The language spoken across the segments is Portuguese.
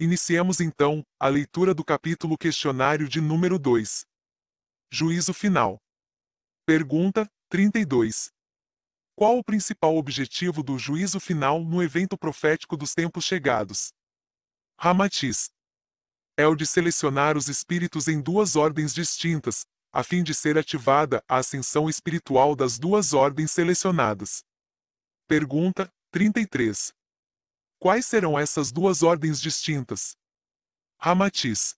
Iniciemos então a leitura do capítulo questionário de número 2. Juízo final. Pergunta 32. Qual o principal objetivo do juízo final no evento profético dos tempos chegados? Ramatiz. É o de selecionar os espíritos em duas ordens distintas, a fim de ser ativada a ascensão espiritual das duas ordens selecionadas. Pergunta 33. Quais serão essas duas ordens distintas? Ramatiz.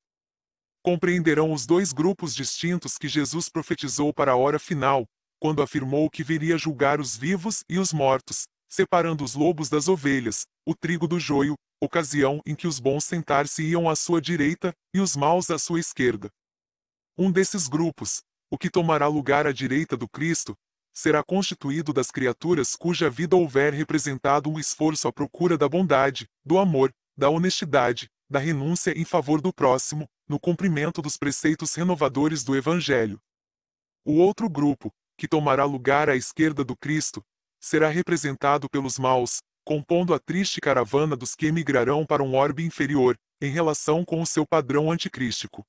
Compreenderão os dois grupos distintos que Jesus profetizou para a hora final, quando afirmou que viria julgar os vivos e os mortos, separando os lobos das ovelhas, o trigo do joio, ocasião em que os bons sentar-se-iam à sua direita e os maus à sua esquerda. Um desses grupos, o que tomará lugar à direita do Cristo, será constituído das criaturas cuja vida houver representado o esforço à procura da bondade, do amor, da honestidade, da renúncia em favor do próximo, no cumprimento dos preceitos renovadores do Evangelho. O outro grupo, que tomará lugar à esquerda do Cristo, será representado pelos maus, compondo a triste caravana dos que emigrarão para um orbe inferior, em relação com o seu padrão anticrístico.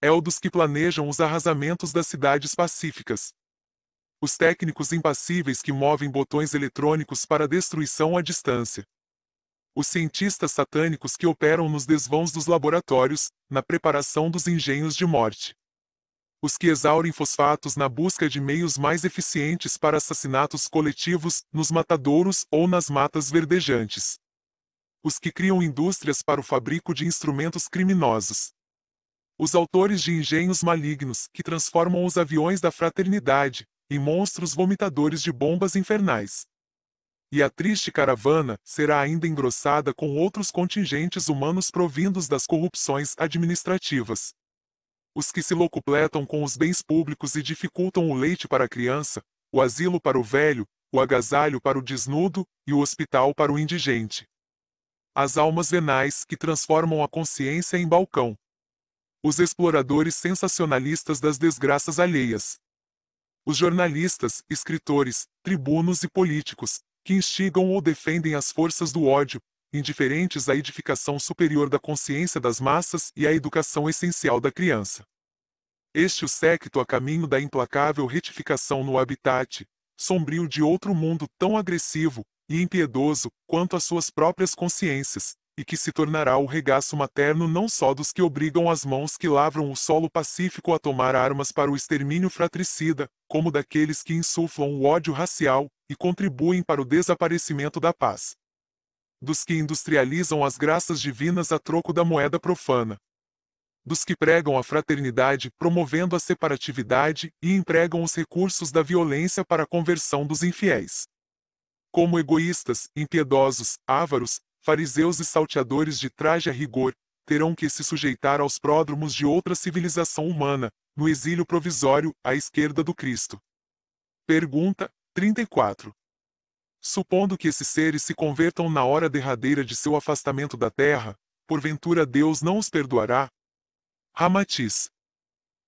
É o dos que planejam os arrasamentos das cidades pacíficas, os técnicos impassíveis que movem botões eletrônicos para destruição à distância. Os cientistas satânicos que operam nos desvãos dos laboratórios, na preparação dos engenhos de morte. Os que exaurem fosfatos na busca de meios mais eficientes para assassinatos coletivos, nos matadouros ou nas matas verdejantes. Os que criam indústrias para o fabrico de instrumentos criminosos, os autores de engenhos malignos que transformam os aviões da fraternidade, e monstros vomitadores de bombas infernais. E a triste caravana será ainda engrossada com outros contingentes humanos provindos das corrupções administrativas. Os que se locupletam com os bens públicos e dificultam o leite para a criança, o asilo para o velho, o agasalho para o desnudo e o hospital para o indigente. As almas venais que transformam a consciência em balcão. Os exploradores sensacionalistas das desgraças alheias os jornalistas, escritores, tribunos e políticos, que instigam ou defendem as forças do ódio, indiferentes à edificação superior da consciência das massas e à educação essencial da criança. Este o séquito a caminho da implacável retificação no habitat, sombrio de outro mundo tão agressivo e impiedoso quanto as suas próprias consciências, e que se tornará o regaço materno não só dos que obrigam as mãos que lavram o solo pacífico a tomar armas para o extermínio fratricida, como daqueles que insuflam o ódio racial e contribuem para o desaparecimento da paz. Dos que industrializam as graças divinas a troco da moeda profana. Dos que pregam a fraternidade, promovendo a separatividade, e empregam os recursos da violência para a conversão dos infiéis como egoístas, impiedosos, ávaros, fariseus e salteadores de traje a rigor, terão que se sujeitar aos pródromos de outra civilização humana, no exílio provisório, à esquerda do Cristo. Pergunta 34. Supondo que esses seres se convertam na hora derradeira de seu afastamento da terra, porventura Deus não os perdoará? Ramatiz.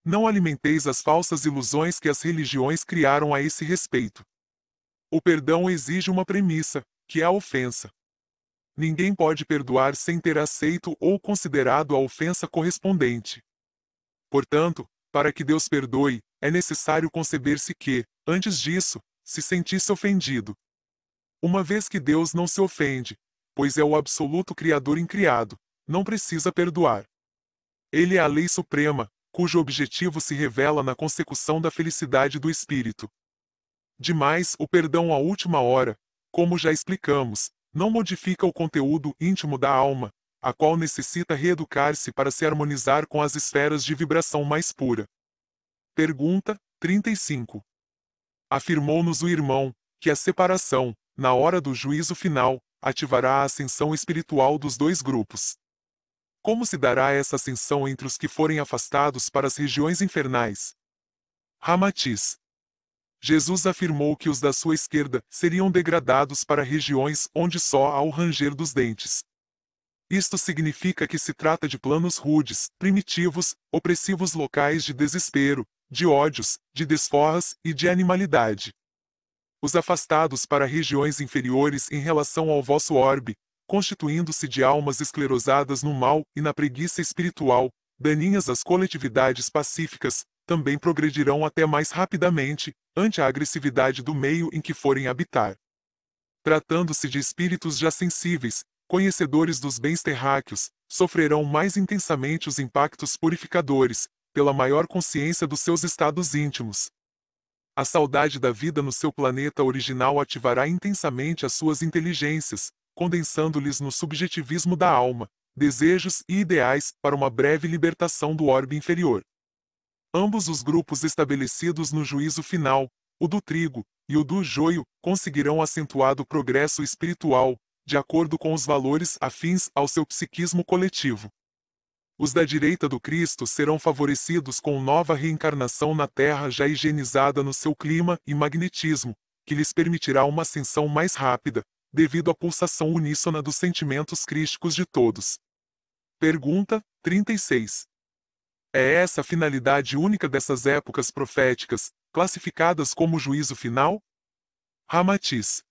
Não alimenteis as falsas ilusões que as religiões criaram a esse respeito. O perdão exige uma premissa, que é a ofensa. Ninguém pode perdoar sem ter aceito ou considerado a ofensa correspondente. Portanto, para que Deus perdoe, é necessário conceber-se que, antes disso, se sentisse ofendido. Uma vez que Deus não se ofende, pois é o absoluto Criador incriado, não precisa perdoar. Ele é a lei suprema, cujo objetivo se revela na consecução da felicidade do espírito. Demais, o perdão à última hora, como já explicamos, não modifica o conteúdo íntimo da alma, a qual necessita reeducar-se para se harmonizar com as esferas de vibração mais pura. Pergunta 35. Afirmou-nos o irmão que a separação, na hora do juízo final, ativará a ascensão espiritual dos dois grupos. Como se dará essa ascensão entre os que forem afastados para as regiões infernais? Ramatiz. Jesus afirmou que os da sua esquerda seriam degradados para regiões onde só há o ranger dos dentes. Isto significa que se trata de planos rudes, primitivos, opressivos locais de desespero, de ódios, de desforras e de animalidade. Os afastados para regiões inferiores em relação ao vosso orbe, constituindo-se de almas esclerosadas no mal e na preguiça espiritual, daninhas às coletividades pacíficas, também progredirão até mais rapidamente, ante a agressividade do meio em que forem habitar. Tratando-se de espíritos já sensíveis, conhecedores dos bens terráqueos, sofrerão mais intensamente os impactos purificadores, pela maior consciência dos seus estados íntimos. A saudade da vida no seu planeta original ativará intensamente as suas inteligências, condensando-lhes no subjetivismo da alma, desejos e ideais para uma breve libertação do orbe inferior. Ambos os grupos estabelecidos no juízo final, o do trigo e o do joio, conseguirão acentuado progresso espiritual, de acordo com os valores afins ao seu psiquismo coletivo. Os da direita do Cristo serão favorecidos com nova reencarnação na Terra já higienizada no seu clima e magnetismo, que lhes permitirá uma ascensão mais rápida, devido à pulsação uníssona dos sentimentos crísticos de todos. Pergunta 36. É essa a finalidade única dessas épocas proféticas, classificadas como juízo final? Ramatiz.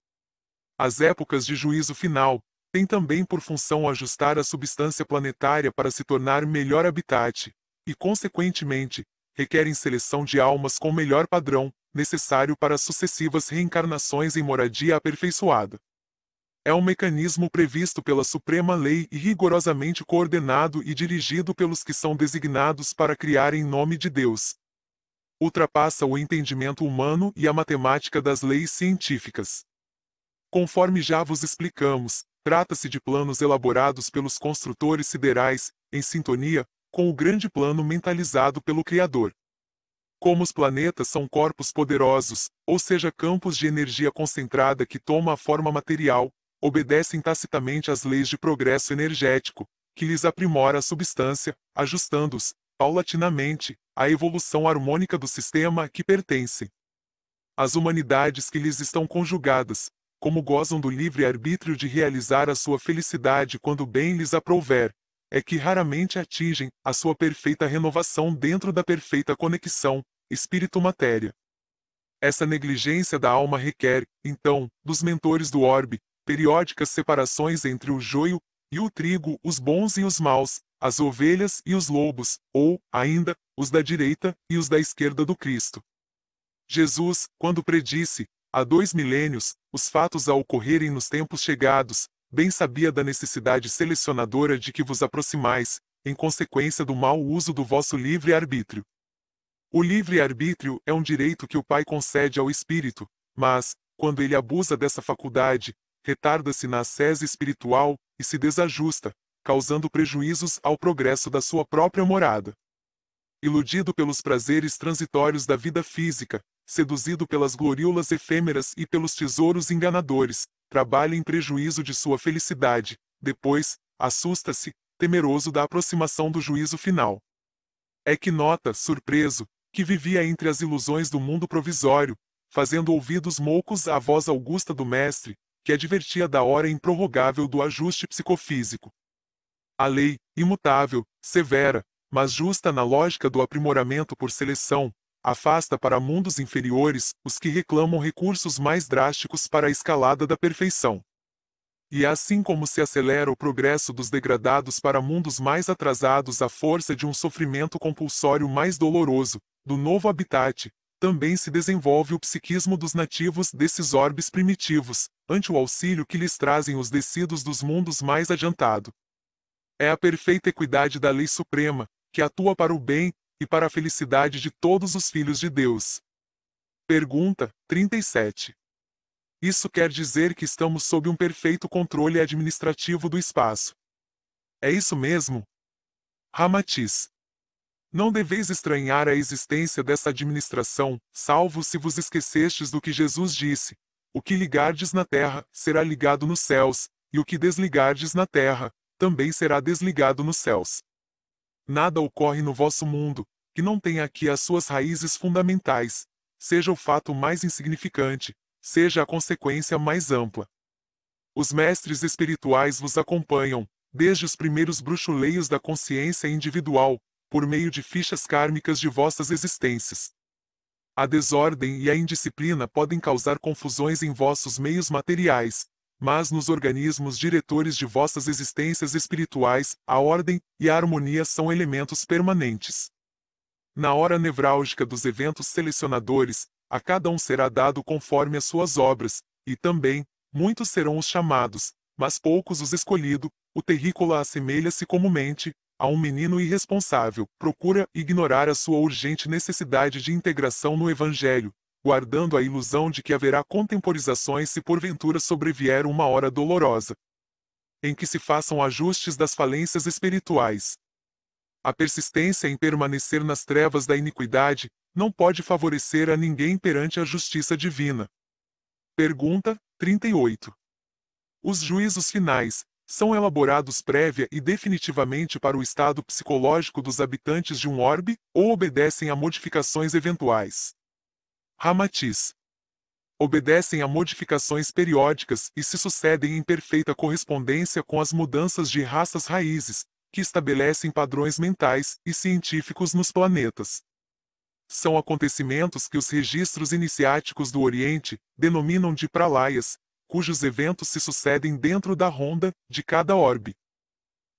As épocas de juízo final têm também por função ajustar a substância planetária para se tornar melhor habitat, e, consequentemente, requerem seleção de almas com melhor padrão, necessário para sucessivas reencarnações em moradia aperfeiçoada. É um mecanismo previsto pela Suprema Lei e rigorosamente coordenado e dirigido pelos que são designados para criar em nome de Deus. Ultrapassa o entendimento humano e a matemática das leis científicas. Conforme já vos explicamos, trata-se de planos elaborados pelos construtores siderais, em sintonia com o grande plano mentalizado pelo Criador. Como os planetas são corpos poderosos, ou seja, campos de energia concentrada que toma a forma material, obedecem tacitamente às leis de progresso energético, que lhes aprimora a substância, ajustando-os, paulatinamente, à evolução harmônica do sistema a que pertencem. As humanidades que lhes estão conjugadas, como gozam do livre-arbítrio de realizar a sua felicidade quando bem lhes aprouver, é que raramente atingem a sua perfeita renovação dentro da perfeita conexão espírito-matéria. Essa negligência da alma requer, então, dos mentores do orbe, periódicas separações entre o joio e o trigo, os bons e os maus, as ovelhas e os lobos, ou, ainda, os da direita e os da esquerda do Cristo. Jesus, quando predisse, há dois milênios, os fatos a ocorrerem nos tempos chegados, bem sabia da necessidade selecionadora de que vos aproximais, em consequência do mau uso do vosso livre-arbítrio. O livre-arbítrio é um direito que o Pai concede ao Espírito, mas, quando ele abusa dessa faculdade, retarda-se na ascese espiritual e se desajusta, causando prejuízos ao progresso da sua própria morada. Iludido pelos prazeres transitórios da vida física, seduzido pelas gloriolas efêmeras e pelos tesouros enganadores, trabalha em prejuízo de sua felicidade, depois, assusta-se, temeroso da aproximação do juízo final. É que nota, surpreso, que vivia entre as ilusões do mundo provisório, fazendo ouvidos moucos à voz augusta do mestre, que advertia da hora improrrogável do ajuste psicofísico. A lei, imutável, severa, mas justa na lógica do aprimoramento por seleção, afasta para mundos inferiores os que reclamam recursos mais drásticos para a escalada da perfeição. E assim como se acelera o progresso dos degradados para mundos mais atrasados à força de um sofrimento compulsório mais doloroso, do novo habitat, também se desenvolve o psiquismo dos nativos desses orbes primitivos, ante o auxílio que lhes trazem os descidos dos mundos mais adiantado. É a perfeita equidade da lei suprema, que atua para o bem e para a felicidade de todos os filhos de Deus. Pergunta 37. Isso quer dizer que estamos sob um perfeito controle administrativo do espaço. É isso mesmo? Ramatiz. Não deveis estranhar a existência dessa administração, salvo se vos esquecestes do que Jesus disse: O que ligardes na terra será ligado nos céus, e o que desligardes na terra também será desligado nos céus. Nada ocorre no vosso mundo que não tenha aqui as suas raízes fundamentais, seja o fato mais insignificante, seja a consequência mais ampla. Os mestres espirituais vos acompanham, desde os primeiros bruxuleios da consciência individual, por meio de fichas kármicas de vossas existências. A desordem e a indisciplina podem causar confusões em vossos meios materiais, mas nos organismos diretores de vossas existências espirituais, a ordem e a harmonia são elementos permanentes. Na hora nevrálgica dos eventos selecionadores, a cada um será dado conforme as suas obras, e também, muitos serão os chamados, mas poucos os escolhidos, o terrícola assemelha-se comumente, a um menino irresponsável, procura ignorar a sua urgente necessidade de integração no Evangelho, guardando a ilusão de que haverá contemporizações se porventura sobrevier uma hora dolorosa, em que se façam ajustes das falências espirituais. A persistência em permanecer nas trevas da iniquidade não pode favorecer a ninguém perante a justiça divina. Pergunta 38. Os juízos finais, são elaborados prévia e definitivamente para o estado psicológico dos habitantes de um orbe, ou obedecem a modificações eventuais. Ramatiz. Obedecem a modificações periódicas e se sucedem em perfeita correspondência com as mudanças de raças raízes, que estabelecem padrões mentais e científicos nos planetas. São acontecimentos que os registros iniciáticos do Oriente denominam de pralaias, cujos eventos se sucedem dentro da ronda de cada orbe.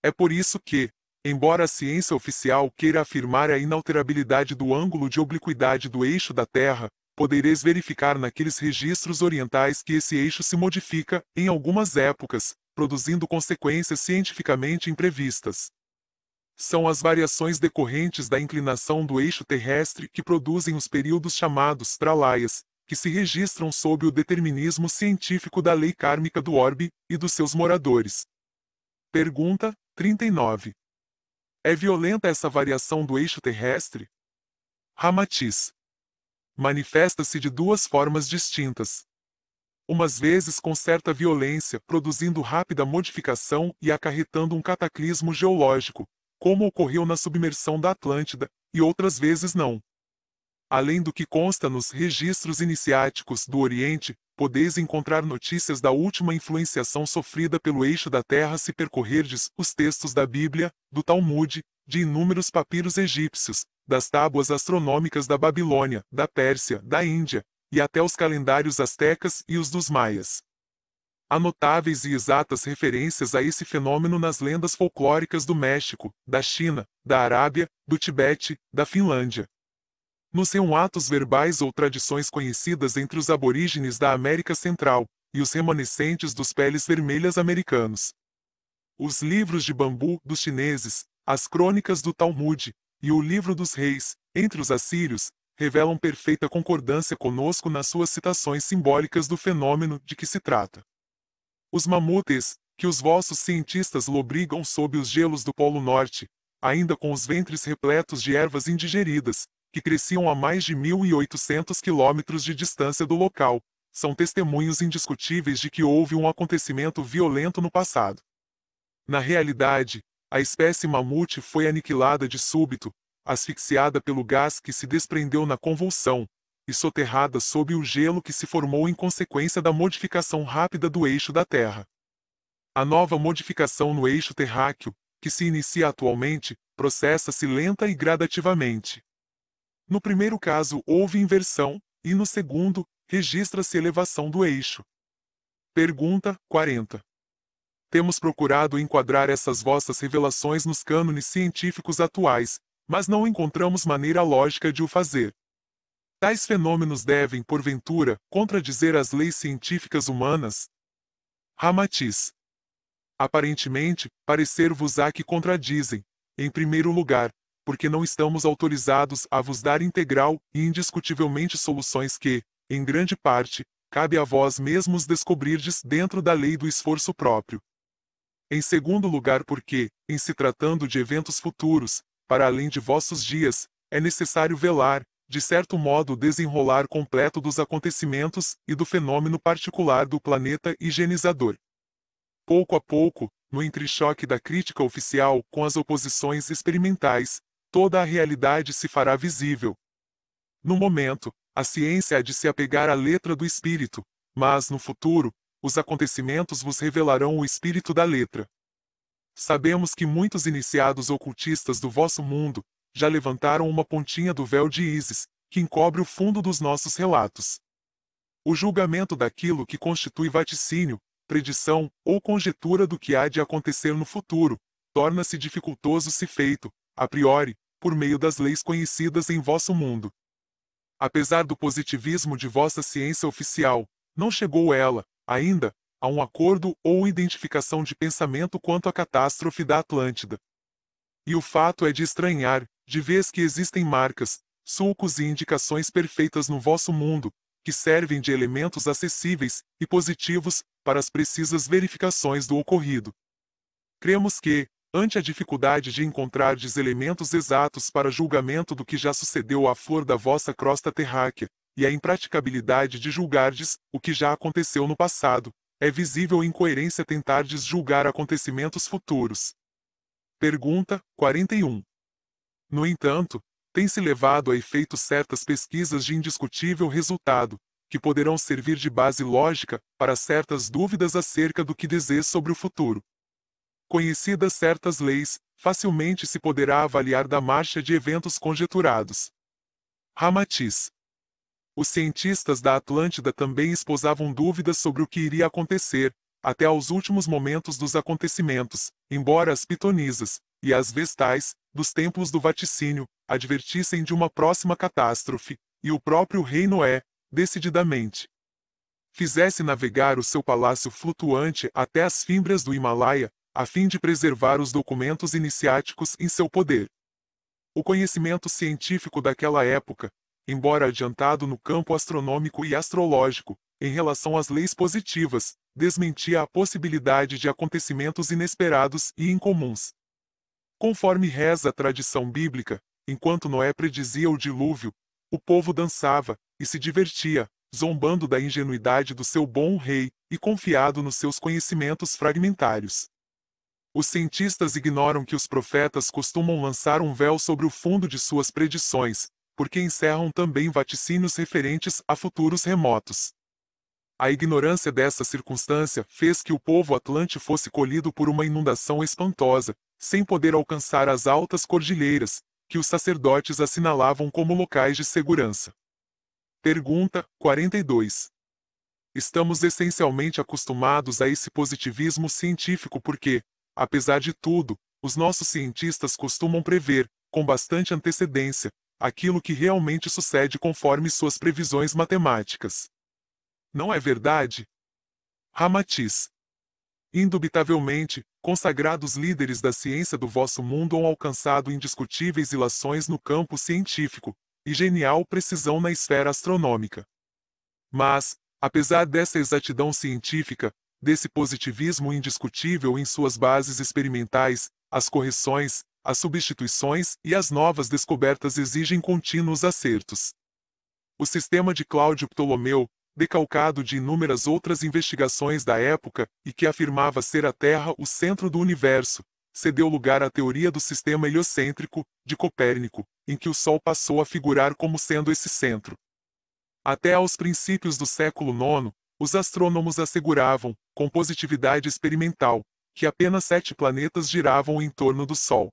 É por isso que, embora a ciência oficial queira afirmar a inalterabilidade do ângulo de obliquidade do eixo da Terra, podereis verificar naqueles registros orientais que esse eixo se modifica, em algumas épocas, produzindo consequências cientificamente imprevistas. São as variações decorrentes da inclinação do eixo terrestre que produzem os períodos chamados pralaias, que se registram sob o determinismo científico da lei kármica do orbe e dos seus moradores. Pergunta 39. É violenta essa variação do eixo terrestre? Ramatiz. Manifesta-se de duas formas distintas. Umas vezes com certa violência, produzindo rápida modificação e acarretando um cataclismo geológico, como ocorreu na submersão da Atlântida, e outras vezes não. Além do que consta nos registros iniciáticos do Oriente, podeis encontrar notícias da última influenciação sofrida pelo eixo da Terra se percorrerdes os textos da Bíblia, do Talmud, de inúmeros papiros egípcios, das tábuas astronômicas da Babilônia, da Pérsia, da Índia, e até os calendários astecas e os dos maias. Há notáveis e exatas referências a esse fenômeno nas lendas folclóricas do México, da China, da Arábia, do Tibete, da Finlândia, nos são atos verbais ou tradições conhecidas entre os aborígenes da América Central e os remanescentes dos peles vermelhas americanos. Os livros de bambu dos chineses, as crônicas do Talmud e o livro dos reis, entre os assírios, revelam perfeita concordância conosco nas suas citações simbólicas do fenômeno de que se trata. Os mamutes, que os vossos cientistas lobrigam sob os gelos do Polo Norte, ainda com os ventres repletos de ervas indigeridas, que cresciam a mais de 1.800 quilômetros de distância do local, são testemunhos indiscutíveis de que houve um acontecimento violento no passado. Na realidade, a espécie mamute foi aniquilada de súbito, asfixiada pelo gás que se desprendeu na convulsão, e soterrada sob o gelo que se formou em consequência da modificação rápida do eixo da Terra. A nova modificação no eixo terráqueo, que se inicia atualmente, processa-se lenta e gradativamente. No primeiro caso houve inversão, e no segundo, registra-se elevação do eixo. Pergunta 40. Temos procurado enquadrar essas vossas revelações nos cânones científicos atuais, mas não encontramos maneira lógica de o fazer. Tais fenômenos devem, porventura, contradizer as leis científicas humanas? Ramatiz. Aparentemente, parecer-vos á que contradizem, em primeiro lugar, porque não estamos autorizados a vos dar integral e indiscutivelmente soluções que, em grande parte, cabe a vós mesmos descobrirdes dentro da lei do esforço próprio. Em segundo lugar, porque, em se tratando de eventos futuros, para além de vossos dias, é necessário velar, de certo modo, o desenrolar completo dos acontecimentos e do fenômeno particular do planeta higienizador. Pouco a pouco, no entrechoque da crítica oficial com as oposições experimentais, toda a realidade se fará visível. No momento, a ciência é de se apegar à letra do espírito, mas no futuro, os acontecimentos vos revelarão o espírito da letra. Sabemos que muitos iniciados ocultistas do vosso mundo já levantaram uma pontinha do véu de Ísis, que encobre o fundo dos nossos relatos. O julgamento daquilo que constitui vaticínio, predição ou conjetura do que há de acontecer no futuro, torna-se dificultoso se feito, a priori, por meio das leis conhecidas em vosso mundo. Apesar do positivismo de vossa ciência oficial, não chegou ela, ainda, a um acordo ou identificação de pensamento quanto à catástrofe da Atlântida. E o fato é de estranhar, de vez que existem marcas, sulcos e indicações perfeitas no vosso mundo, que servem de elementos acessíveis e positivos para as precisas verificações do ocorrido. Cremos que, Ante a dificuldade de encontrardes elementos exatos para julgamento do que já sucedeu à flor da vossa crosta terráquea, e a impraticabilidade de julgardes o que já aconteceu no passado, é visível incoerência tentardes julgar acontecimentos futuros. Pergunta 41. No entanto, tem-se levado a efeito certas pesquisas de indiscutível resultado, que poderão servir de base lógica para certas dúvidas acerca do que dizer sobre o futuro. Conhecidas certas leis, facilmente se poderá avaliar da marcha de eventos conjeturados. Ramatiz. Os cientistas da Atlântida também esposavam dúvidas sobre o que iria acontecer, até aos últimos momentos dos acontecimentos, embora as pitonisas e as vestais, dos templos do vaticínio, advertissem de uma próxima catástrofe, e o próprio rei Noé, decididamente, fizesse navegar o seu palácio flutuante até as fimbras do Himalaia, a fim de preservar os documentos iniciáticos em seu poder. O conhecimento científico daquela época, embora adiantado no campo astronômico e astrológico, em relação às leis positivas, desmentia a possibilidade de acontecimentos inesperados e incomuns. Conforme reza a tradição bíblica, enquanto Noé predizia o dilúvio, o povo dançava e se divertia, zombando da ingenuidade do seu bom rei e confiado nos seus conhecimentos fragmentários. Os cientistas ignoram que os profetas costumam lançar um véu sobre o fundo de suas predições, porque encerram também vaticínios referentes a futuros remotos. A ignorância dessa circunstância fez que o povo atlante fosse colhido por uma inundação espantosa, sem poder alcançar as altas cordilheiras, que os sacerdotes assinalavam como locais de segurança. Pergunta 42 estamos essencialmente acostumados a esse positivismo científico porque, Apesar de tudo, os nossos cientistas costumam prever, com bastante antecedência, aquilo que realmente sucede conforme suas previsões matemáticas. Não é verdade? Ramatiz. Indubitavelmente, consagrados líderes da ciência do vosso mundo ont alcançado indiscutíveis ilações no campo científico, e genial precisão na esfera astronômica. Mas, apesar dessa exatidão científica, desse positivismo indiscutível em suas bases experimentais, as correções, as substituições e as novas descobertas exigem contínuos acertos. O sistema de Cláudio Ptolomeu, decalcado de inúmeras outras investigações da época e que afirmava ser a Terra o centro do universo, cedeu lugar à teoria do sistema heliocêntrico, de Copérnico, em que o Sol passou a figurar como sendo esse centro. Até aos princípios do século IX, os astrônomos asseguravam, com positividade experimental, que apenas sete planetas giravam em torno do Sol.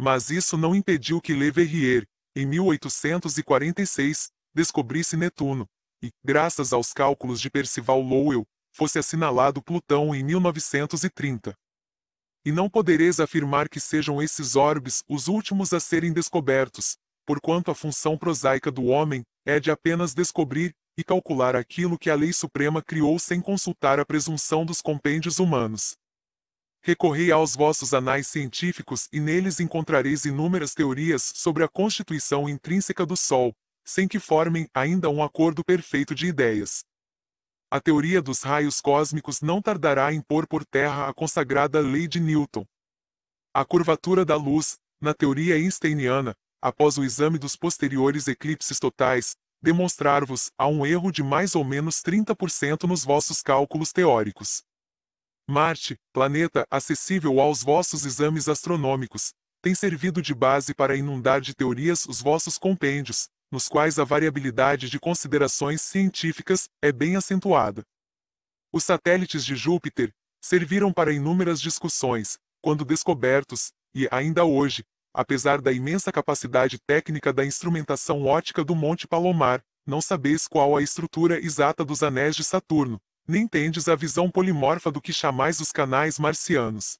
Mas isso não impediu que Le Verrier, em 1846, descobrisse Netuno, e, graças aos cálculos de Percival Lowell, fosse assinalado Plutão em 1930. E não podereis afirmar que sejam esses orbes os últimos a serem descobertos, porquanto a função prosaica do homem é de apenas descobrir, e calcular aquilo que a lei suprema criou sem consultar a presunção dos compêndios humanos. Recorrei aos vossos anais científicos e neles encontrareis inúmeras teorias sobre a constituição intrínseca do Sol, sem que formem ainda um acordo perfeito de ideias. A teoria dos raios cósmicos não tardará a impor por terra a consagrada lei de Newton. A curvatura da luz, na teoria einsteiniana, após o exame dos posteriores eclipses totais, demonstrar-vos a um erro de mais ou menos 30% nos vossos cálculos teóricos. Marte, planeta acessível aos vossos exames astronômicos, tem servido de base para inundar de teorias os vossos compêndios, nos quais a variabilidade de considerações científicas é bem acentuada. Os satélites de Júpiter serviram para inúmeras discussões, quando descobertos, e ainda hoje, Apesar da imensa capacidade técnica da instrumentação ótica do Monte Palomar, não sabeis qual a estrutura exata dos anéis de Saturno, nem tendes a visão polimorfa do que chamais os canais marcianos.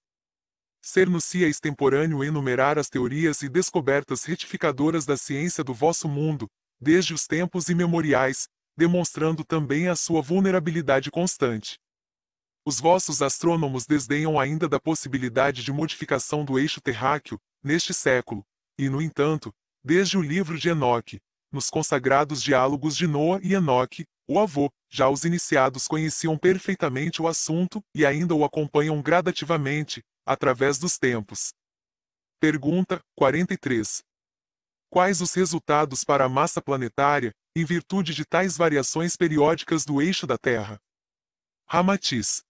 Ser-nos-ia extemporâneo enumerar as teorias e descobertas retificadoras da ciência do vosso mundo, desde os tempos imemoriais, demonstrando também a sua vulnerabilidade constante. Os vossos astrônomos desdenham ainda da possibilidade de modificação do eixo terráqueo, neste século, e, no entanto, desde o livro de Enoque, nos consagrados diálogos de Noah e Enoque, o avô, já os iniciados conheciam perfeitamente o assunto e ainda o acompanham gradativamente, através dos tempos. Pergunta 43. Quais os resultados para a massa planetária, em virtude de tais variações periódicas do eixo da Terra? Ramatiz.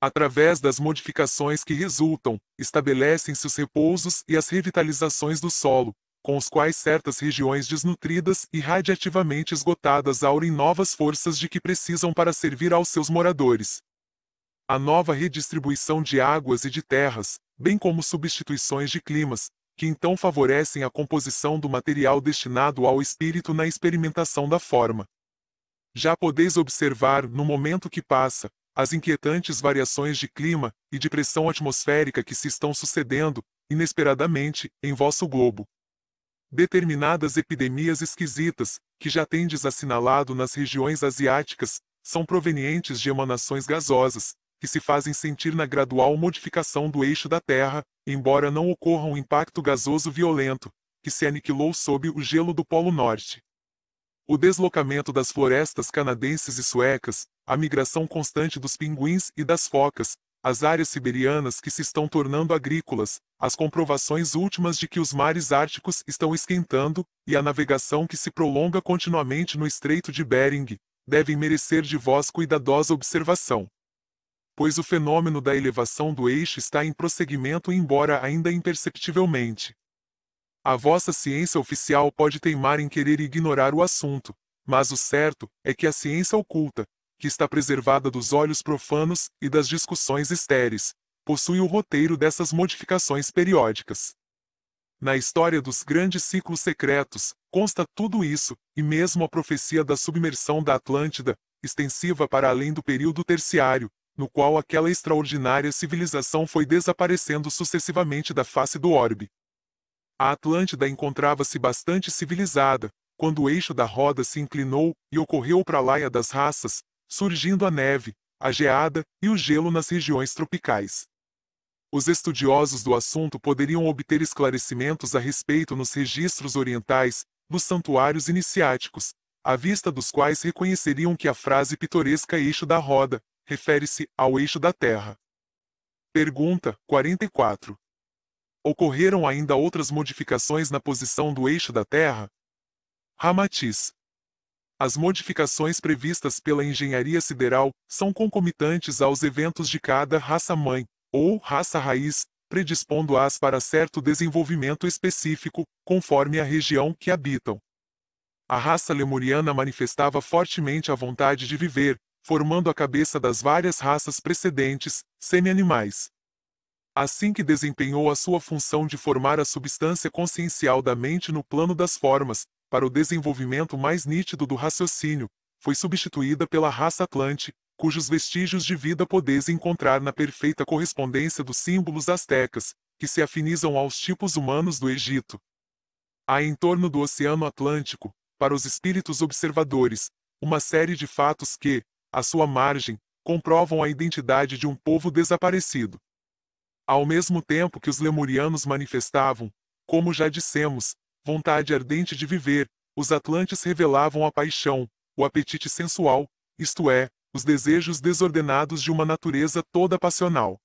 Através das modificações que resultam, estabelecem-se os repousos e as revitalizações do solo, com os quais certas regiões desnutridas e radiativamente esgotadas aurem novas forças de que precisam para servir aos seus moradores. A nova redistribuição de águas e de terras, bem como substituições de climas, que então favorecem a composição do material destinado ao espírito na experimentação da forma. Já podeis observar, no momento que passa, as inquietantes variações de clima e de pressão atmosférica que se estão sucedendo, inesperadamente, em vosso globo. Determinadas epidemias esquisitas, que já tendes assinalado nas regiões asiáticas, são provenientes de emanações gasosas, que se fazem sentir na gradual modificação do eixo da Terra, embora não ocorra um impacto gasoso violento, que se aniquilou sob o gelo do Polo Norte. O deslocamento das florestas canadenses e suecas, a migração constante dos pinguins e das focas, as áreas siberianas que se estão tornando agrícolas, as comprovações últimas de que os mares árticos estão esquentando, e a navegação que se prolonga continuamente no Estreito de Bering, devem merecer de vós cuidadosa observação. Pois o fenômeno da elevação do eixo está em prosseguimento embora ainda imperceptivelmente. A vossa ciência oficial pode teimar em querer ignorar o assunto, mas o certo é que a ciência oculta, que está preservada dos olhos profanos e das discussões estéreis, possui o roteiro dessas modificações periódicas. Na história dos grandes ciclos secretos, consta tudo isso, e mesmo a profecia da submersão da Atlântida, extensiva para além do período terciário, no qual aquela extraordinária civilização foi desaparecendo sucessivamente da face do orbe. A Atlântida encontrava-se bastante civilizada, quando o eixo da roda se inclinou e ocorreu o pralaia das raças, surgindo a neve, a geada e o gelo nas regiões tropicais. Os estudiosos do assunto poderiam obter esclarecimentos a respeito nos registros orientais, dos santuários iniciáticos, à vista dos quais reconheceriam que a frase pitoresca eixo da roda refere-se ao eixo da Terra. Pergunta 44. Ocorreram ainda outras modificações na posição do eixo da Terra? Ramatiz, as modificações previstas pela engenharia sideral são concomitantes aos eventos de cada raça-mãe, ou raça raiz, predispondo-as para certo desenvolvimento específico, conforme a região que habitam. A raça lemuriana manifestava fortemente a vontade de viver, formando a cabeça das várias raças precedentes, semi-animais. Assim que desempenhou a sua função de formar a substância consciencial da mente no plano das formas, para o desenvolvimento mais nítido do raciocínio, foi substituída pela raça atlante, cujos vestígios de vida podes encontrar na perfeita correspondência dos símbolos astecas, que se afinizam aos tipos humanos do Egito. Há em torno do Oceano Atlântico, para os espíritos observadores, uma série de fatos que, à sua margem, comprovam a identidade de um povo desaparecido. Ao mesmo tempo que os lemurianos manifestavam, como já dissemos, vontade ardente de viver, os atlantes revelavam a paixão, o apetite sensual, isto é, os desejos desordenados de uma natureza toda passional.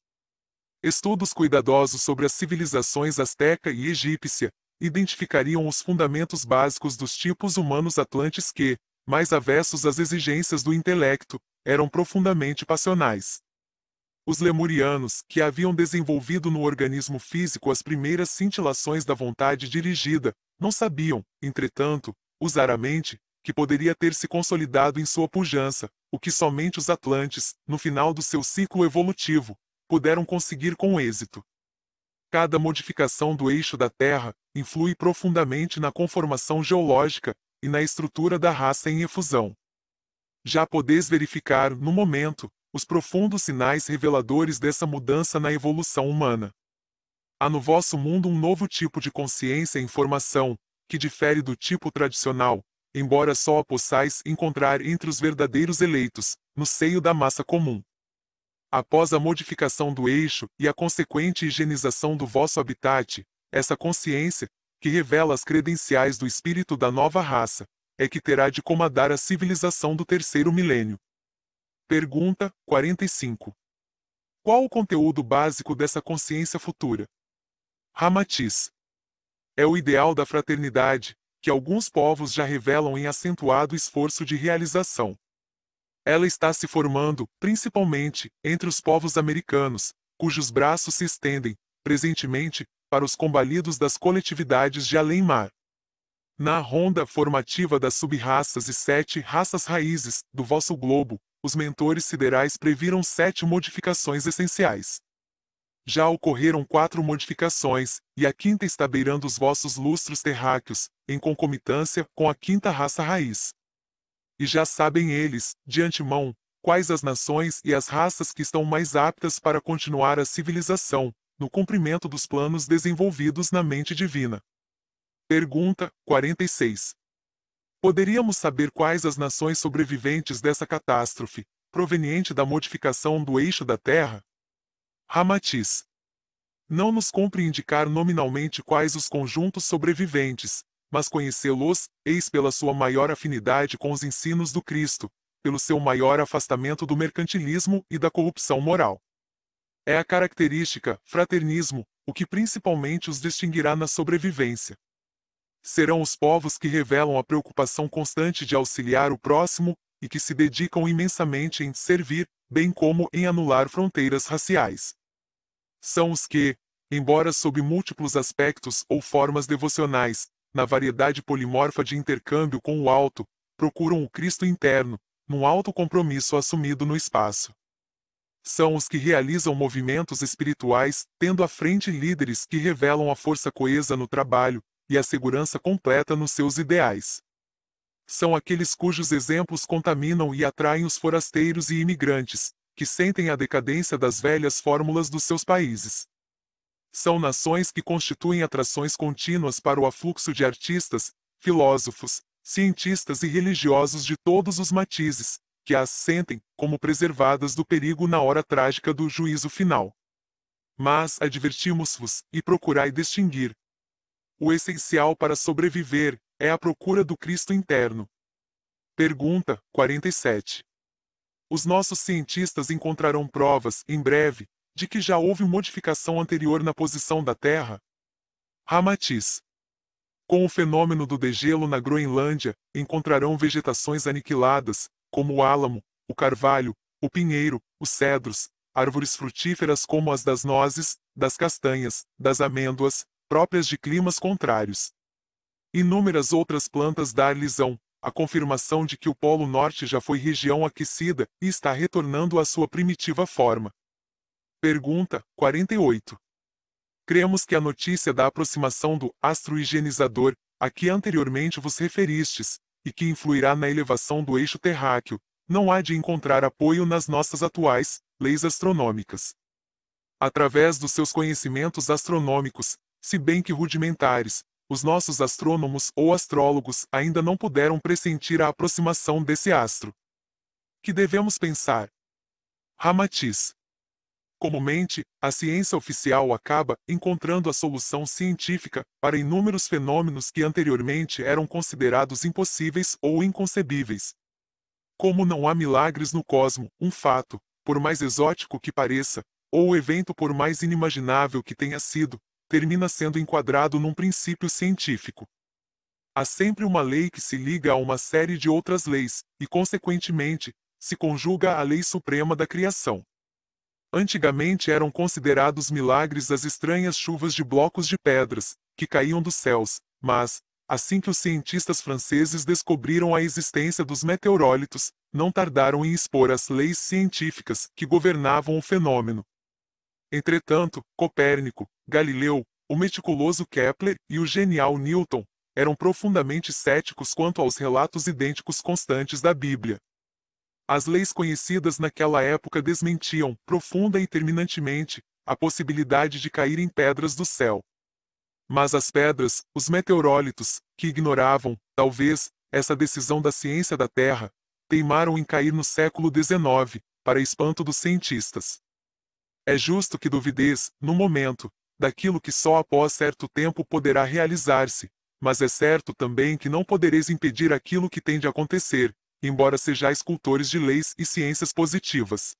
Estudos cuidadosos sobre as civilizações asteca e egípcia identificariam os fundamentos básicos dos tipos humanos atlantes que, mais avessos às exigências do intelecto, eram profundamente passionais. Os lemurianos, que haviam desenvolvido no organismo físico as primeiras cintilações da vontade dirigida, não sabiam, entretanto, usar a mente, que poderia ter se consolidado em sua pujança, o que somente os atlantes, no final do seu ciclo evolutivo, puderam conseguir com êxito. Cada modificação do eixo da Terra influi profundamente na conformação geológica e na estrutura da raça em efusão. Já podeis verificar, no momento, os profundos sinais reveladores dessa mudança na evolução humana. Há no vosso mundo um novo tipo de consciência e informação, que difere do tipo tradicional, embora só a possais encontrar entre os verdadeiros eleitos, no seio da massa comum. Após a modificação do eixo e a consequente higienização do vosso habitat, essa consciência, que revela as credenciais do espírito da nova raça, é que terá de comandar a civilização do terceiro milênio. Pergunta 45. Qual o conteúdo básico dessa consciência futura? Ramatiz. É o ideal da fraternidade, que alguns povos já revelam em acentuado esforço de realização. Ela está se formando, principalmente, entre os povos americanos, cujos braços se estendem, presentemente, para os combalidos das coletividades de além-mar. Na ronda formativa das sub sub-raças e sete raças raízes do vosso globo, os mentores siderais previram sete modificações essenciais. Já ocorreram quatro modificações, e a quinta está beirando os vossos lustros terráqueos, em concomitância com a quinta raça raiz. E já sabem eles, de antemão, quais as nações e as raças que estão mais aptas para continuar a civilização, no cumprimento dos planos desenvolvidos na mente divina. Pergunta 46. Poderíamos saber quais as nações sobreviventes dessa catástrofe, proveniente da modificação do eixo da Terra? Ramatiz. Não nos cumpre indicar nominalmente quais os conjuntos sobreviventes, mas conhecê-los, eis pela sua maior afinidade com os ensinos do Cristo, pelo seu maior afastamento do mercantilismo e da corrupção moral. É a característica, fraternismo, o que principalmente os distinguirá na sobrevivência serão os povos que revelam a preocupação constante de auxiliar o próximo e que se dedicam imensamente em servir, bem como em anular fronteiras raciais. São os que, embora sob múltiplos aspectos ou formas devocionais, na variedade polimorfa de intercâmbio com o alto, procuram o Cristo interno, num alto compromisso assumido no espaço. São os que realizam movimentos espirituais, tendo à frente líderes que revelam a força coesa no trabalho, e a segurança completa nos seus ideais. São aqueles cujos exemplos contaminam e atraem os forasteiros e imigrantes, que sentem a decadência das velhas fórmulas dos seus países. São nações que constituem atrações contínuas para o afluxo de artistas, filósofos, cientistas e religiosos de todos os matizes, que as sentem como preservadas do perigo na hora trágica do juízo final. Mas advertimos-vos, e procurai distinguir, o essencial para sobreviver é a procura do Cristo interno. Pergunta 47. Os nossos cientistas encontrarão provas, em breve, de que já houve modificação anterior na posição da Terra? Ramatiz. Com o fenômeno do degelo na Groenlândia, encontrarão vegetações aniquiladas, como o álamo, o carvalho, o pinheiro, os cedros, árvores frutíferas como as das nozes, das castanhas, das amêndoas, próprias de climas contrários. Inúmeras outras plantas dar lhes a confirmação de que o Polo Norte já foi região aquecida e está retornando à sua primitiva forma. Pergunta 48. Cremos que a notícia da aproximação do astro higienizador, a que anteriormente vos referistes, e que influirá na elevação do eixo terráqueo, não há de encontrar apoio nas nossas atuais leis astronômicas. Através dos seus conhecimentos astronômicos, se bem que rudimentares, os nossos astrônomos ou astrólogos ainda não puderam pressentir a aproximação desse astro. Que devemos pensar? Ramatiz. Comumente, a ciência oficial acaba encontrando a solução científica para inúmeros fenômenos que anteriormente eram considerados impossíveis ou inconcebíveis. Como não há milagres no cosmo, um fato, por mais exótico que pareça, ou o evento por mais inimaginável que tenha sido, termina sendo enquadrado num princípio científico. Há sempre uma lei que se liga a uma série de outras leis, e, consequentemente, se conjuga à lei suprema da criação. Antigamente eram considerados milagres as estranhas chuvas de blocos de pedras, que caíam dos céus, mas, assim que os cientistas franceses descobriram a existência dos meteorólitos, não tardaram em expor as leis científicas que governavam o fenômeno, Entretanto, Copérnico, Galileu, o meticuloso Kepler e o genial Newton eram profundamente céticos quanto aos relatos idênticos constantes da Bíblia. As leis conhecidas naquela época desmentiam, profunda e terminantemente, a possibilidade de cair em pedras do céu. Mas as pedras, os meteorólitos, que ignoravam, talvez, essa decisão da ciência da Terra, teimaram em cair no século XIX, para espanto dos cientistas é justo que duvideis, no momento, daquilo que só após certo tempo poderá realizar-se, mas é certo também que não podereis impedir aquilo que tem de acontecer, embora sejais cultores de leis e ciências positivas.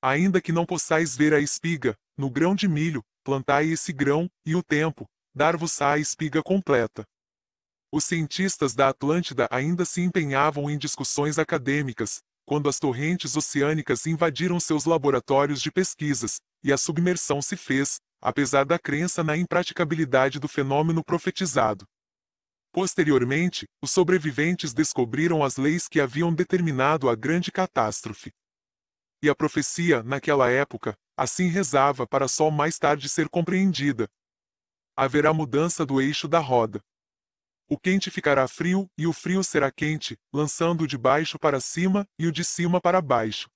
Ainda que não possais ver a espiga, no grão de milho, plantai esse grão, e o tempo, dar-vos-á a espiga completa. Os cientistas da Atlântida ainda se empenhavam em discussões acadêmicas, quando as torrentes oceânicas invadiram seus laboratórios de pesquisas, e a submersão se fez, apesar da crença na impraticabilidade do fenômeno profetizado. Posteriormente, os sobreviventes descobriram as leis que haviam determinado a grande catástrofe. E a profecia, naquela época, assim rezava para só mais tarde ser compreendida. Haverá mudança do eixo da roda. O quente ficará frio, e o frio será quente, lançando-o de baixo para cima e o de cima para baixo.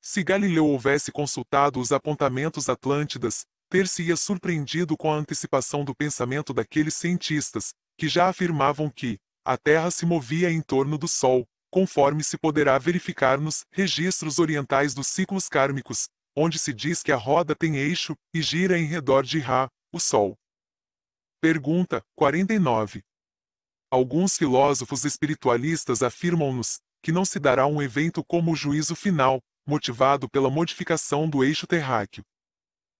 Se Galileu houvesse consultado os apontamentos atlântidas, ter-se-ia surpreendido com a antecipação do pensamento daqueles cientistas, que já afirmavam que a Terra se movia em torno do Sol, conforme se poderá verificar nos registros orientais dos ciclos kármicos, onde se diz que a roda tem eixo e gira em redor de Ra, o Sol. Pergunta 49. Alguns filósofos espiritualistas afirmam-nos que não se dará um evento como o juízo final, motivado pela modificação do eixo terráqueo.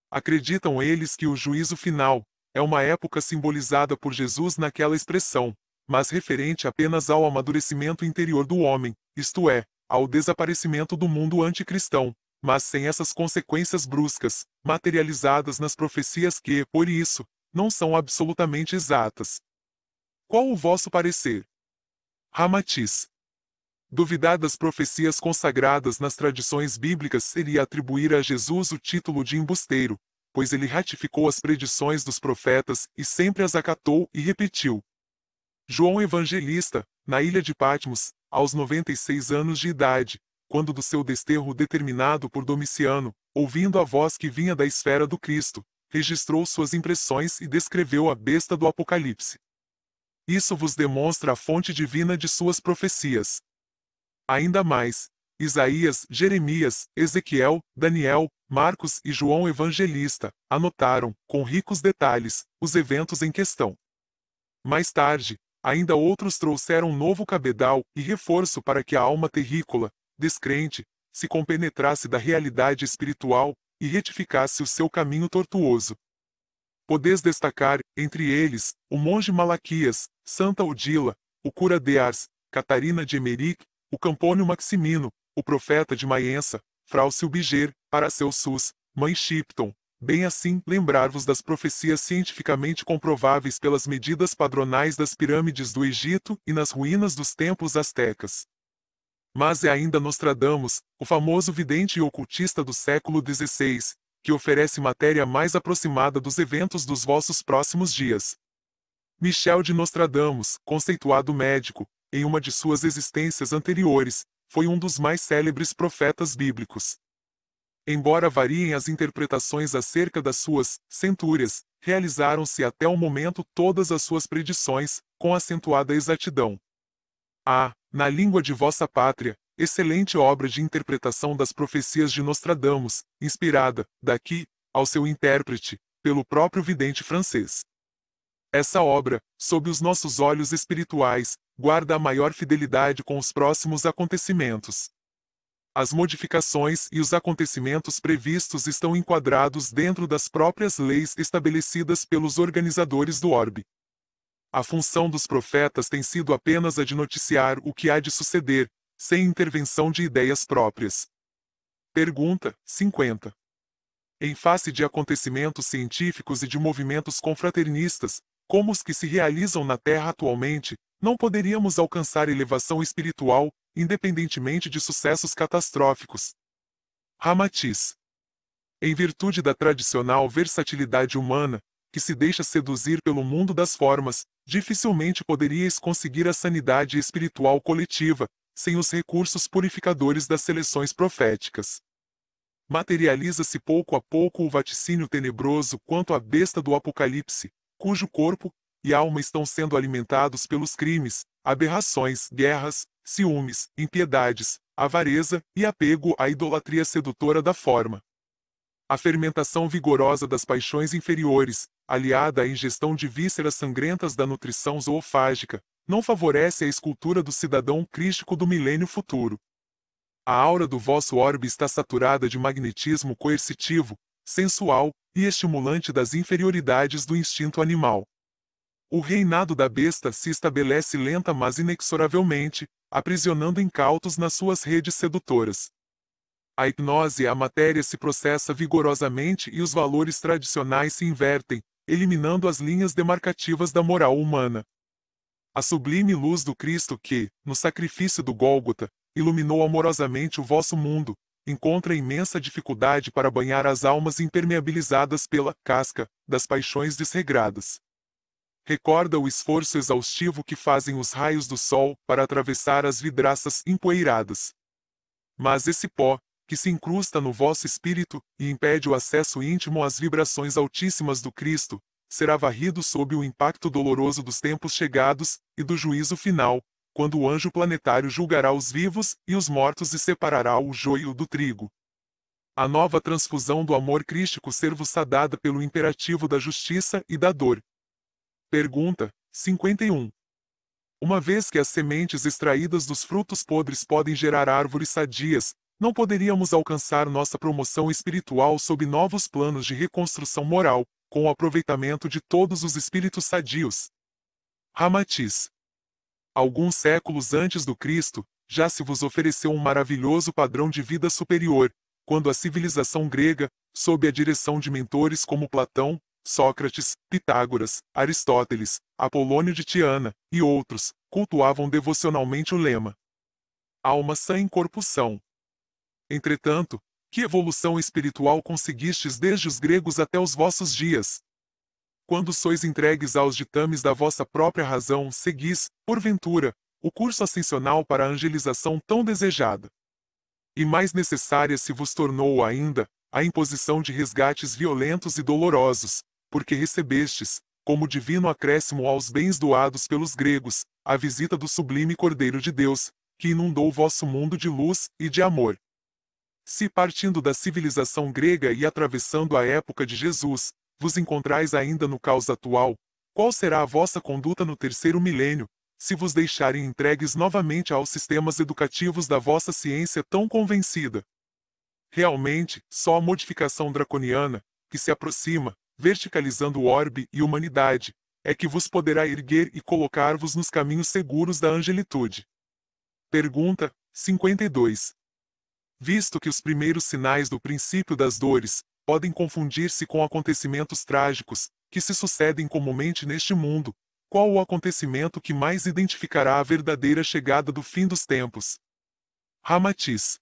Acreditam eles que o juízo final é uma época simbolizada por Jesus naquela expressão, mas referente apenas ao amadurecimento interior do homem, isto é, ao desaparecimento do mundo anticristão, mas sem essas consequências bruscas, materializadas nas profecias que, por isso, não são absolutamente exatas, qual o vosso parecer? Ramatiz. Duvidar das profecias consagradas nas tradições bíblicas seria atribuir a Jesus o título de embusteiro, pois ele ratificou as predições dos profetas e sempre as acatou e repetiu. João Evangelista, na ilha de Patmos, aos 96 anos de idade, quando do seu desterro determinado por Domiciano, ouvindo a voz que vinha da esfera do Cristo, registrou suas impressões e descreveu a besta do Apocalipse. Isso vos demonstra a fonte divina de suas profecias. Ainda mais, Isaías, Jeremias, Ezequiel, Daniel, Marcos e João Evangelista anotaram, com ricos detalhes, os eventos em questão. Mais tarde, ainda outros trouxeram novo cabedal e reforço para que a alma terrícola, descrente, se compenetrasse da realidade espiritual e retificasse o seu caminho tortuoso. Podes destacar, entre eles, o monge Malaquias, Santa Odila, o cura de Ars, Catarina de Emeric, o Campônio Maximino, o profeta de Maiença, Fraucio Silbiger, Paracelsus, Mãe Shipton, bem assim lembrar-vos das profecias cientificamente comprováveis pelas medidas padronais das pirâmides do Egito e nas ruínas dos templos astecas. Mas é ainda Nostradamus, o famoso vidente e ocultista do século XVI, que oferece matéria mais aproximada dos eventos dos vossos próximos dias. Michel de Nostradamus, conceituado médico, em uma de suas existências anteriores, foi um dos mais célebres profetas bíblicos. Embora variem as interpretações acerca das suas centúrias, realizaram-se até o momento todas as suas predições, com acentuada exatidão. Ah, na língua de vossa pátria, excelente obra de interpretação das profecias de Nostradamus, inspirada, daqui, ao seu intérprete, pelo próprio vidente francês. Essa obra, sob os nossos olhos espirituais, guarda a maior fidelidade com os próximos acontecimentos. As modificações e os acontecimentos previstos estão enquadrados dentro das próprias leis estabelecidas pelos organizadores do orbe. A função dos profetas tem sido apenas a de noticiar o que há de suceder, sem intervenção de ideias próprias. Pergunta 50. Em face de acontecimentos científicos e de movimentos confraternistas, como os que se realizam na Terra atualmente, não poderíamos alcançar elevação espiritual, independentemente de sucessos catastróficos. Ramatiz. Em virtude da tradicional versatilidade humana, que se deixa seduzir pelo mundo das formas, dificilmente poderíeis conseguir a sanidade espiritual coletiva, sem os recursos purificadores das seleções proféticas. Materializa-se pouco a pouco o vaticínio tenebroso quanto à besta do Apocalipse, cujo corpo e alma estão sendo alimentados pelos crimes, aberrações, guerras, ciúmes, impiedades, avareza e apego à idolatria sedutora da forma. A fermentação vigorosa das paixões inferiores, aliada à ingestão de vísceras sangrentas da nutrição zoofágica, não favorece a escultura do cidadão crístico do milênio futuro. A aura do vosso orbe está saturada de magnetismo coercitivo, sensual e estimulante das inferioridades do instinto animal. O reinado da besta se estabelece lenta mas inexoravelmente, aprisionando incautos nas suas redes sedutoras. A hipnose e a matéria se processa vigorosamente e os valores tradicionais se invertem, eliminando as linhas demarcativas da moral humana. A sublime luz do Cristo que, no sacrifício do Gólgota, iluminou amorosamente o vosso mundo, encontra imensa dificuldade para banhar as almas impermeabilizadas pela casca das paixões desregradas. Recorda o esforço exaustivo que fazem os raios do sol para atravessar as vidraças empoeiradas. Mas esse pó, que se incrusta no vosso espírito e impede o acesso íntimo às vibrações altíssimas do Cristo, será varrido sob o impacto doloroso dos tempos chegados e do juízo final, quando o anjo planetário julgará os vivos e os mortos e separará o joio do trigo. A nova transfusão do amor crístico ser-vos-á dada pelo imperativo da justiça e da dor. Pergunta 51. Uma vez que as sementes extraídas dos frutos podres podem gerar árvores sadias, não poderíamos alcançar nossa promoção espiritual sob novos planos de reconstrução moral, com o aproveitamento de todos os espíritos sadios. Ramatiz alguns séculos antes do Cristo, já se vos ofereceu um maravilhoso padrão de vida superior, quando a civilização grega, sob a direção de mentores como Platão, Sócrates, Pitágoras, Aristóteles, Apolônio de Tiana e outros, cultuavam devocionalmente o lema: Alma sã em corpo Entretanto, que evolução espiritual conseguistes desde os gregos até os vossos dias? quando sois entregues aos ditames da vossa própria razão, seguis, porventura, o curso ascensional para a angelização tão desejada. E mais necessária se vos tornou ainda a imposição de resgates violentos e dolorosos, porque recebestes, como divino acréscimo aos bens doados pelos gregos, a visita do sublime Cordeiro de Deus, que inundou vosso mundo de luz e de amor. Se partindo da civilização grega e atravessando a época de Jesus, vos encontrais ainda no caos atual, qual será a vossa conduta no terceiro milênio, se vos deixarem entregues novamente aos sistemas educativos da vossa ciência tão convencida? Realmente, só a modificação draconiana, que se aproxima, verticalizando o orbe e humanidade, é que vos poderá erguer e colocar-vos nos caminhos seguros da angelitude. Pergunta 52. Visto que os primeiros sinais do princípio das dores, podem confundir-se com acontecimentos trágicos, que se sucedem comumente neste mundo, qual o acontecimento que mais identificará a verdadeira chegada do fim dos tempos? Ramatiz.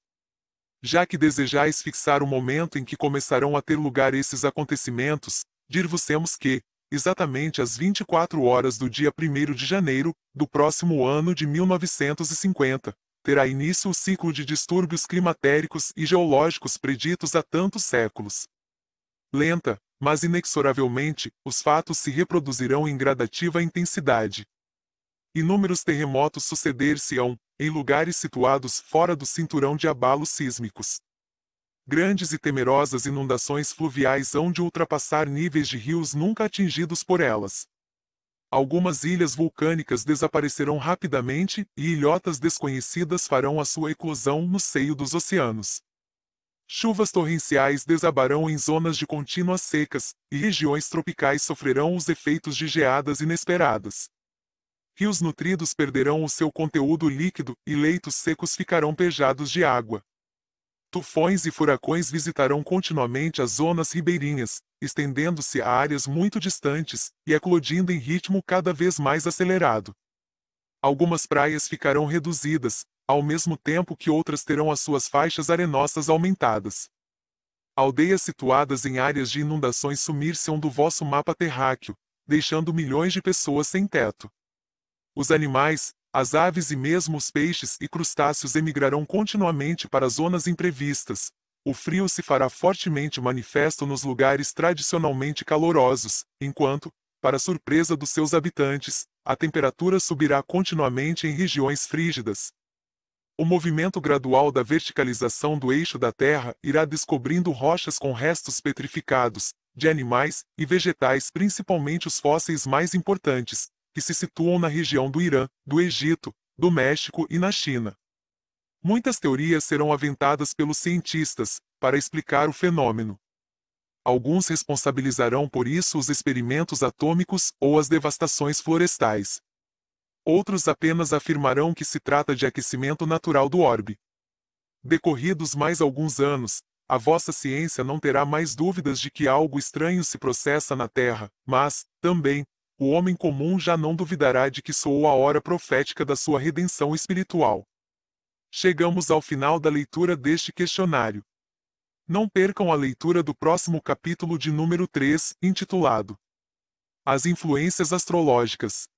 Já que desejais fixar o momento em que começarão a ter lugar esses acontecimentos, dir-vos-emos que, exatamente às 24 horas do dia 1 de janeiro, do próximo ano de 1950, terá início o ciclo de distúrbios climatéricos e geológicos preditos há tantos séculos lenta, mas inexoravelmente, os fatos se reproduzirão em gradativa intensidade. Inúmeros terremotos suceder-se-ão, em lugares situados fora do cinturão de abalos sísmicos. Grandes e temerosas inundações fluviais hão de ultrapassar níveis de rios nunca atingidos por elas. Algumas ilhas vulcânicas desaparecerão rapidamente, e ilhotas desconhecidas farão a sua eclosão no seio dos oceanos. Chuvas torrenciais desabarão em zonas de contínuas secas, e regiões tropicais sofrerão os efeitos de geadas inesperadas. Rios nutridos perderão o seu conteúdo líquido, e leitos secos ficarão pejados de água. Tufões e furacões visitarão continuamente as zonas ribeirinhas, estendendo-se a áreas muito distantes e eclodindo em ritmo cada vez mais acelerado. Algumas praias ficarão reduzidas, ao mesmo tempo que outras terão as suas faixas arenosas aumentadas. Aldeias situadas em áreas de inundações sumir-se-ão do vosso mapa terráqueo, deixando milhões de pessoas sem teto. Os animais, as aves e mesmo os peixes e crustáceos emigrarão continuamente para zonas imprevistas. O frio se fará fortemente manifesto nos lugares tradicionalmente calorosos, enquanto, para surpresa dos seus habitantes, a temperatura subirá continuamente em regiões frígidas, o movimento gradual da verticalização do eixo da Terra irá descobrindo rochas com restos petrificados, de animais e vegetais, principalmente os fósseis mais importantes, que se situam na região do Irã, do Egito, do México e na China. Muitas teorias serão aventadas pelos cientistas para explicar o fenômeno. Alguns responsabilizarão por isso os experimentos atômicos ou as devastações florestais. Outros apenas afirmarão que se trata de aquecimento natural do orbe. Decorridos mais alguns anos, a vossa ciência não terá mais dúvidas de que algo estranho se processa na Terra, mas, também, o homem comum já não duvidará de que soou a hora profética da sua redenção espiritual. Chegamos ao final da leitura deste questionário. Não percam a leitura do próximo capítulo de número 3, intitulado As Influências Astrológicas.